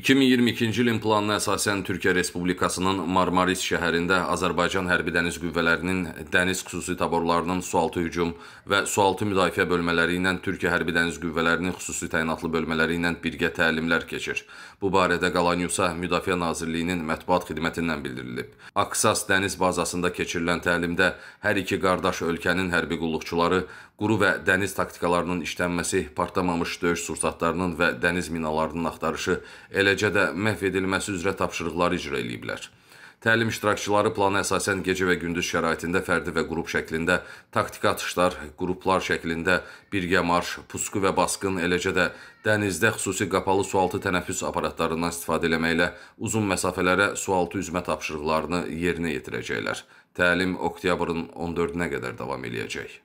2022-ci ilin planına əsasən Türkiyə Respublikasının Marmaris şəhərində Azərbaycan Hərbi Dəniz Qüvvələrinin dəniz xüsusi taborlarının sualtı hücum və sualtı müdafiə bölmələri ilə Türkiyə Hərbi Dəniz Qüvvələrinin xüsusi təyinatlı bölmələri ilə birgə təlimlər keçir. Bu barədə Qalanyusa Müdafiə Nazirliyinin mətbuat xidmətindən bildirilib. Aksas dəniz bazasında keçirilən təlimdə hər iki qardaş ölkənin hərbi qulluqçuları quru və dəniz taktikalarının işlənməsi, partlamamış döyüş sursatlarının və dəniz minalarının axtarışı, elə eləcə də məhv edilməsi üzrə tapşırıqları icra eləyiblər. Təlim iştirakçıları plana əsasən gecə və gündüz şəraitində fərdi və qrup şəklində taktiki atışlar, qruplar şəklində birgə marş, pusqu və basqın, eləcə də dənizdə xüsusi qapalı sualtı tənəffüs aparatlarından istifadə eləməklə uzun məsafələrə sualtı üzmə tapşırıqlarını yerinə yetirəcəklər. Təlim oktyabrın 14-nə qədər davam eləyəcək.